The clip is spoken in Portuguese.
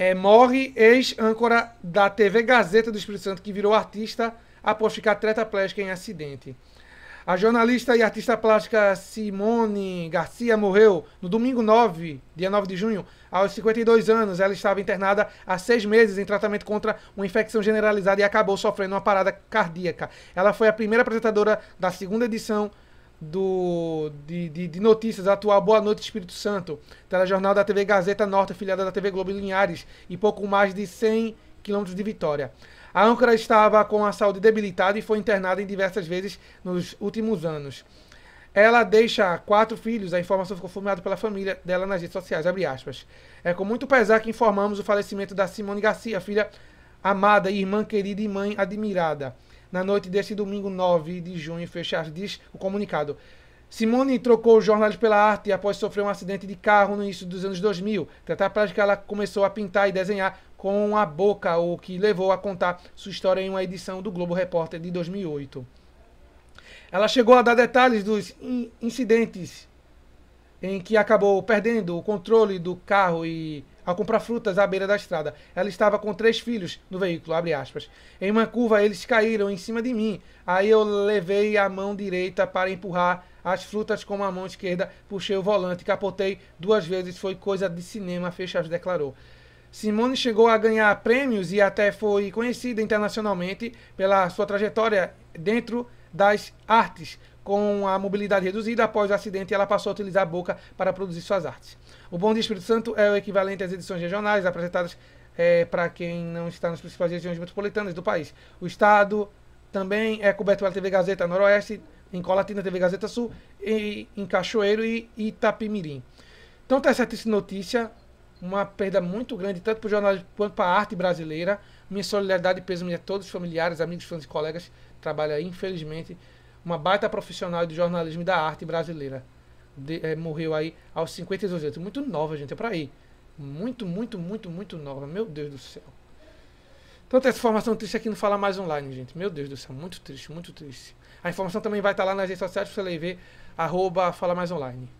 É, morre ex-âncora da TV Gazeta do Espírito Santo, que virou artista após ficar tetraplégica em acidente. A jornalista e artista plástica Simone Garcia morreu no domingo 9, dia 9 de junho, aos 52 anos. Ela estava internada há seis meses em tratamento contra uma infecção generalizada e acabou sofrendo uma parada cardíaca. Ela foi a primeira apresentadora da segunda edição do, de, de, de, notícias, atual Boa Noite Espírito Santo, telejornal da TV Gazeta Norte, afiliada da TV Globo Linhares, e pouco mais de 100 quilômetros de Vitória. A âncora estava com a saúde debilitada e foi internada em diversas vezes nos últimos anos. Ela deixa quatro filhos, a informação ficou formada pela família dela nas redes sociais, É com muito pesar que informamos o falecimento da Simone Garcia, filha amada, irmã querida e mãe admirada. Na noite deste domingo 9 de junho, fecha diz o comunicado. Simone trocou os jornais pela arte após sofrer um acidente de carro no início dos anos 2000. prática, ela começou a pintar e desenhar com a boca, o que levou a contar sua história em uma edição do Globo Repórter de 2008. Ela chegou a dar detalhes dos incidentes em que acabou perdendo o controle do carro e ao comprar frutas à beira da estrada. Ela estava com três filhos no veículo, Em uma curva eles caíram em cima de mim. Aí eu levei a mão direita para empurrar as frutas com a mão esquerda, puxei o volante, capotei duas vezes, foi coisa de cinema, Fechas declarou. Simone chegou a ganhar prêmios e até foi conhecida internacionalmente pela sua trajetória dentro das artes, com a mobilidade reduzida, após o acidente, ela passou a utilizar a boca para produzir suas artes. O Bom Dia Espírito Santo é o equivalente às edições regionais apresentadas é, para quem não está nas principais regiões metropolitanas do país. O Estado também é coberto pela TV Gazeta Noroeste, em Colatina, TV Gazeta Sul, e, em Cachoeiro e Itapimirim. Então tá certa essa notícia, uma perda muito grande, tanto para o jornalismo quanto para a arte brasileira. Minha solidariedade e peso a todos os familiares, amigos, fãs e colegas que trabalham aí, infelizmente, uma baita profissional do jornalismo e da arte brasileira. De, é, morreu aí aos 52 anos. Muito nova, gente, é para aí Muito, muito, muito, muito nova. Meu Deus do céu. Então tem essa informação triste aqui no Fala Mais Online, gente. Meu Deus do céu, muito triste, muito triste. A informação também vai estar tá lá nas redes sociais para você ler ver. Arroba Fala Mais Online.